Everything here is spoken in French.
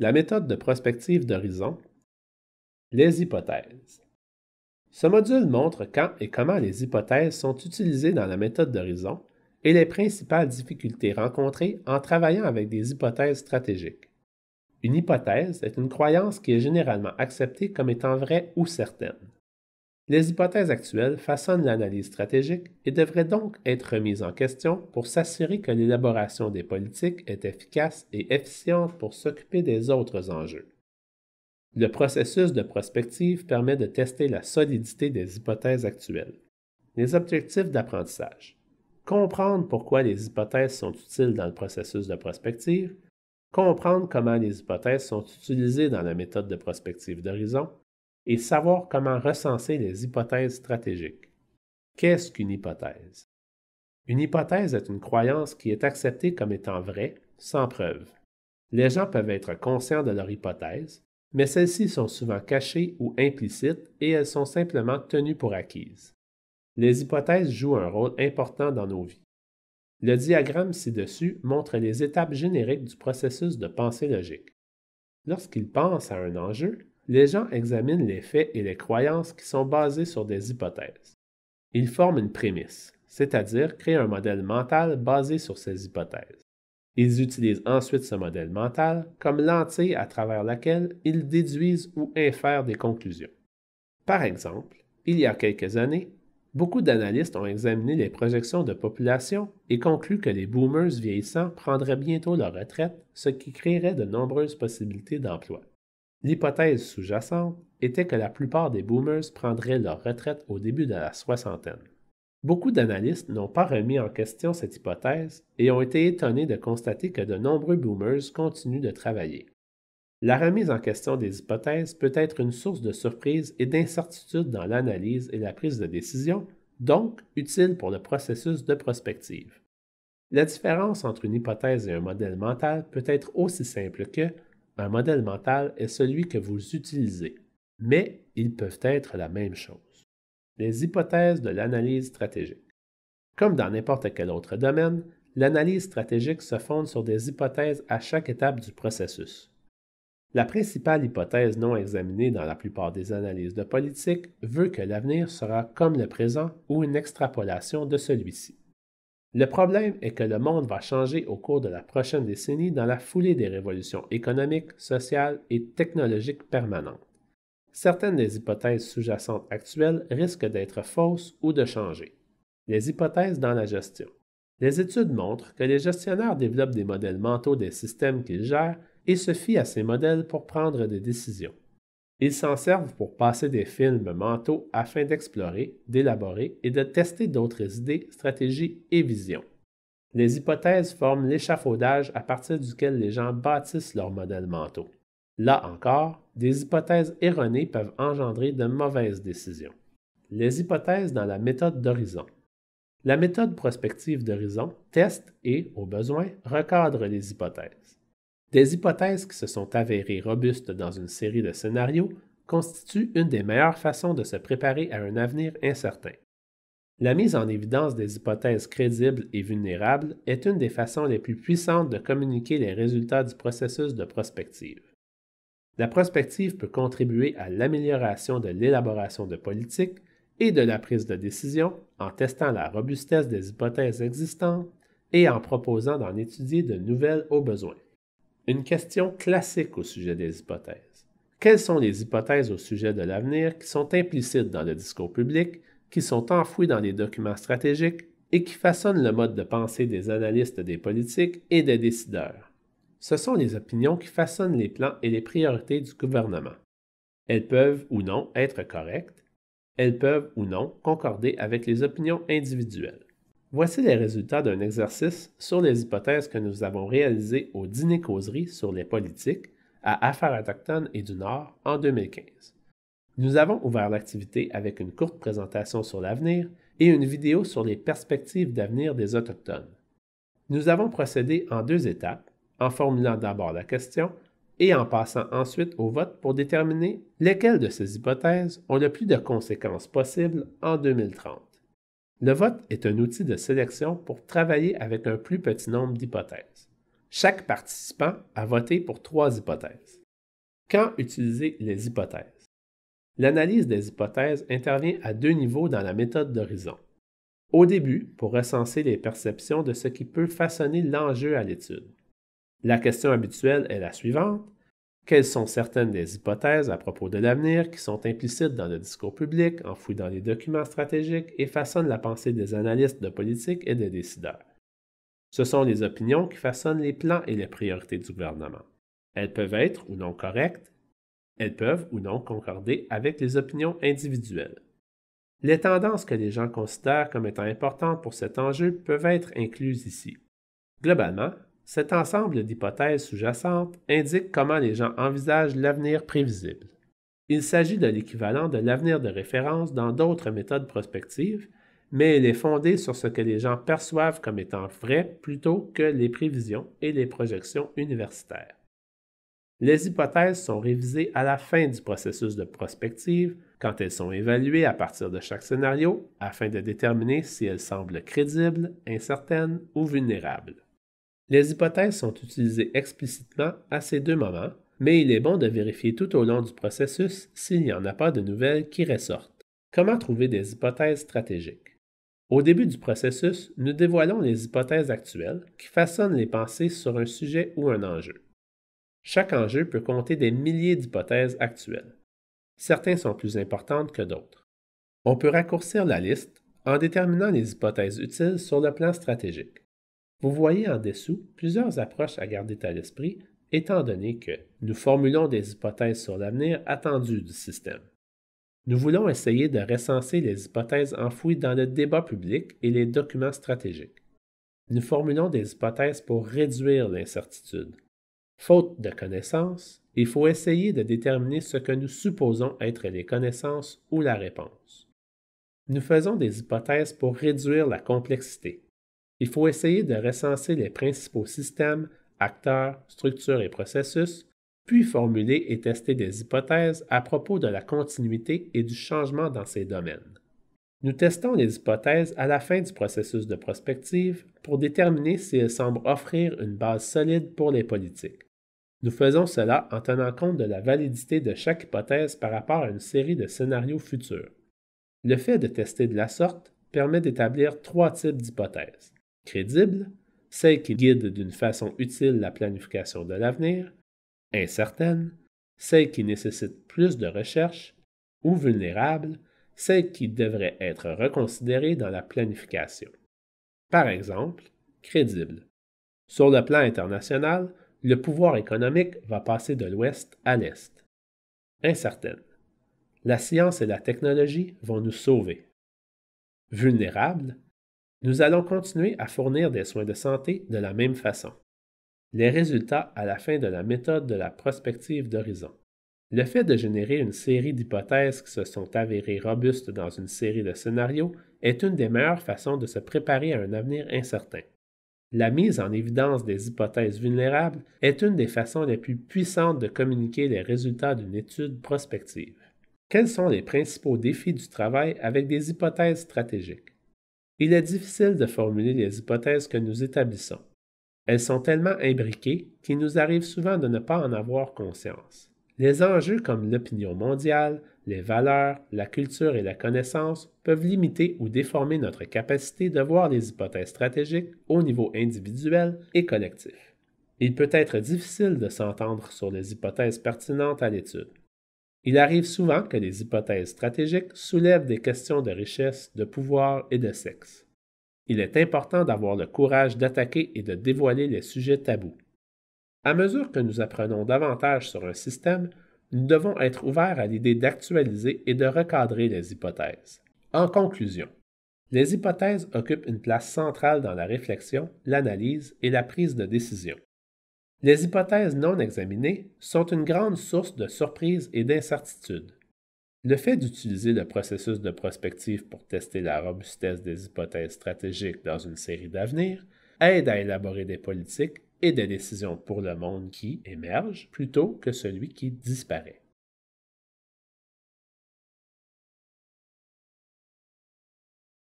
la méthode de prospective d'horizon, les hypothèses. Ce module montre quand et comment les hypothèses sont utilisées dans la méthode d'horizon et les principales difficultés rencontrées en travaillant avec des hypothèses stratégiques. Une hypothèse est une croyance qui est généralement acceptée comme étant vraie ou certaine. Les hypothèses actuelles façonnent l'analyse stratégique et devraient donc être remises en question pour s'assurer que l'élaboration des politiques est efficace et efficiente pour s'occuper des autres enjeux. Le processus de prospective permet de tester la solidité des hypothèses actuelles. Les objectifs d'apprentissage. Comprendre pourquoi les hypothèses sont utiles dans le processus de prospective, comprendre comment les hypothèses sont utilisées dans la méthode de prospective d'horizon, et savoir comment recenser les hypothèses stratégiques. Qu'est-ce qu'une hypothèse? Une hypothèse est une croyance qui est acceptée comme étant vraie, sans preuve. Les gens peuvent être conscients de leur hypothèse, mais celles-ci sont souvent cachées ou implicites et elles sont simplement tenues pour acquises. Les hypothèses jouent un rôle important dans nos vies. Le diagramme ci-dessus montre les étapes génériques du processus de pensée logique. Lorsqu'ils pensent à un enjeu, les gens examinent les faits et les croyances qui sont basés sur des hypothèses. Ils forment une prémisse, c'est-à-dire créent un modèle mental basé sur ces hypothèses. Ils utilisent ensuite ce modèle mental comme lentille à travers laquelle ils déduisent ou infèrent des conclusions. Par exemple, il y a quelques années, beaucoup d'analystes ont examiné les projections de population et conclu que les boomers vieillissants prendraient bientôt leur retraite, ce qui créerait de nombreuses possibilités d'emploi. L'hypothèse sous-jacente était que la plupart des boomers prendraient leur retraite au début de la soixantaine. Beaucoup d'analystes n'ont pas remis en question cette hypothèse et ont été étonnés de constater que de nombreux boomers continuent de travailler. La remise en question des hypothèses peut être une source de surprise et d'incertitude dans l'analyse et la prise de décision, donc utile pour le processus de prospective. La différence entre une hypothèse et un modèle mental peut être aussi simple que un modèle mental est celui que vous utilisez, mais ils peuvent être la même chose. Les hypothèses de l'analyse stratégique. Comme dans n'importe quel autre domaine, l'analyse stratégique se fonde sur des hypothèses à chaque étape du processus. La principale hypothèse non examinée dans la plupart des analyses de politique veut que l'avenir sera comme le présent ou une extrapolation de celui-ci. Le problème est que le monde va changer au cours de la prochaine décennie dans la foulée des révolutions économiques, sociales et technologiques permanentes. Certaines des hypothèses sous-jacentes actuelles risquent d'être fausses ou de changer. Les hypothèses dans la gestion. Les études montrent que les gestionnaires développent des modèles mentaux des systèmes qu'ils gèrent et se fient à ces modèles pour prendre des décisions. Ils s'en servent pour passer des films mentaux afin d'explorer, d'élaborer et de tester d'autres idées, stratégies et visions. Les hypothèses forment l'échafaudage à partir duquel les gens bâtissent leurs modèles mentaux. Là encore, des hypothèses erronées peuvent engendrer de mauvaises décisions. Les hypothèses dans la méthode d'horizon. La méthode prospective d'horizon teste et, au besoin, recadre les hypothèses. Des hypothèses qui se sont avérées robustes dans une série de scénarios constituent une des meilleures façons de se préparer à un avenir incertain. La mise en évidence des hypothèses crédibles et vulnérables est une des façons les plus puissantes de communiquer les résultats du processus de prospective. La prospective peut contribuer à l'amélioration de l'élaboration de politiques et de la prise de décision en testant la robustesse des hypothèses existantes et en proposant d'en étudier de nouvelles au besoin une question classique au sujet des hypothèses. Quelles sont les hypothèses au sujet de l'avenir qui sont implicites dans le discours public, qui sont enfouies dans les documents stratégiques et qui façonnent le mode de pensée des analystes des politiques et des décideurs? Ce sont les opinions qui façonnent les plans et les priorités du gouvernement. Elles peuvent ou non être correctes, elles peuvent ou non concorder avec les opinions individuelles. Voici les résultats d'un exercice sur les hypothèses que nous avons réalisées au dîner causerie sur les politiques à Affaires autochtones et du Nord en 2015. Nous avons ouvert l'activité avec une courte présentation sur l'avenir et une vidéo sur les perspectives d'avenir des Autochtones. Nous avons procédé en deux étapes, en formulant d'abord la question et en passant ensuite au vote pour déterminer lesquelles de ces hypothèses ont le plus de conséquences possibles en 2030. Le vote est un outil de sélection pour travailler avec un plus petit nombre d'hypothèses. Chaque participant a voté pour trois hypothèses. Quand utiliser les hypothèses? L'analyse des hypothèses intervient à deux niveaux dans la méthode d'horizon. Au début, pour recenser les perceptions de ce qui peut façonner l'enjeu à l'étude. La question habituelle est la suivante. Quelles sont certaines des hypothèses à propos de l'avenir qui sont implicites dans le discours public, enfouies dans les documents stratégiques et façonnent la pensée des analystes de politique et des décideurs? Ce sont les opinions qui façonnent les plans et les priorités du gouvernement. Elles peuvent être ou non correctes, elles peuvent ou non concorder avec les opinions individuelles. Les tendances que les gens considèrent comme étant importantes pour cet enjeu peuvent être incluses ici. Globalement, cet ensemble d'hypothèses sous-jacentes indique comment les gens envisagent l'avenir prévisible. Il s'agit de l'équivalent de l'avenir de référence dans d'autres méthodes prospectives, mais elle est fondée sur ce que les gens perçoivent comme étant vrai plutôt que les prévisions et les projections universitaires. Les hypothèses sont révisées à la fin du processus de prospective quand elles sont évaluées à partir de chaque scénario afin de déterminer si elles semblent crédibles, incertaines ou vulnérables. Les hypothèses sont utilisées explicitement à ces deux moments, mais il est bon de vérifier tout au long du processus s'il n'y en a pas de nouvelles qui ressortent. Comment trouver des hypothèses stratégiques? Au début du processus, nous dévoilons les hypothèses actuelles qui façonnent les pensées sur un sujet ou un enjeu. Chaque enjeu peut compter des milliers d'hypothèses actuelles. Certains sont plus importantes que d'autres. On peut raccourcir la liste en déterminant les hypothèses utiles sur le plan stratégique. Vous voyez en dessous plusieurs approches à garder à l'esprit, étant donné que nous formulons des hypothèses sur l'avenir attendu du système. Nous voulons essayer de recenser les hypothèses enfouies dans le débat public et les documents stratégiques. Nous formulons des hypothèses pour réduire l'incertitude. Faute de connaissances, il faut essayer de déterminer ce que nous supposons être les connaissances ou la réponse. Nous faisons des hypothèses pour réduire la complexité. Il faut essayer de recenser les principaux systèmes, acteurs, structures et processus, puis formuler et tester des hypothèses à propos de la continuité et du changement dans ces domaines. Nous testons les hypothèses à la fin du processus de prospective pour déterminer si elles semblent offrir une base solide pour les politiques. Nous faisons cela en tenant compte de la validité de chaque hypothèse par rapport à une série de scénarios futurs. Le fait de tester de la sorte permet d'établir trois types d'hypothèses crédible, celle qui guide d'une façon utile la planification de l'avenir, incertaine, celle qui nécessite plus de recherche, ou vulnérable, celle qui devrait être reconsidérées dans la planification. Par exemple, crédible. Sur le plan international, le pouvoir économique va passer de l'ouest à l'est. Incertaine. La science et la technologie vont nous sauver. Vulnérable, nous allons continuer à fournir des soins de santé de la même façon. Les résultats à la fin de la méthode de la prospective d'horizon. Le fait de générer une série d'hypothèses qui se sont avérées robustes dans une série de scénarios est une des meilleures façons de se préparer à un avenir incertain. La mise en évidence des hypothèses vulnérables est une des façons les plus puissantes de communiquer les résultats d'une étude prospective. Quels sont les principaux défis du travail avec des hypothèses stratégiques? il est difficile de formuler les hypothèses que nous établissons. Elles sont tellement imbriquées qu'il nous arrive souvent de ne pas en avoir conscience. Les enjeux comme l'opinion mondiale, les valeurs, la culture et la connaissance peuvent limiter ou déformer notre capacité de voir les hypothèses stratégiques au niveau individuel et collectif. Il peut être difficile de s'entendre sur les hypothèses pertinentes à l'étude. Il arrive souvent que les hypothèses stratégiques soulèvent des questions de richesse, de pouvoir et de sexe. Il est important d'avoir le courage d'attaquer et de dévoiler les sujets tabous. À mesure que nous apprenons davantage sur un système, nous devons être ouverts à l'idée d'actualiser et de recadrer les hypothèses. En conclusion, les hypothèses occupent une place centrale dans la réflexion, l'analyse et la prise de décision. Les hypothèses non examinées sont une grande source de surprises et d'incertitudes. Le fait d'utiliser le processus de prospective pour tester la robustesse des hypothèses stratégiques dans une série d'avenir aide à élaborer des politiques et des décisions pour le monde qui émerge plutôt que celui qui disparaît.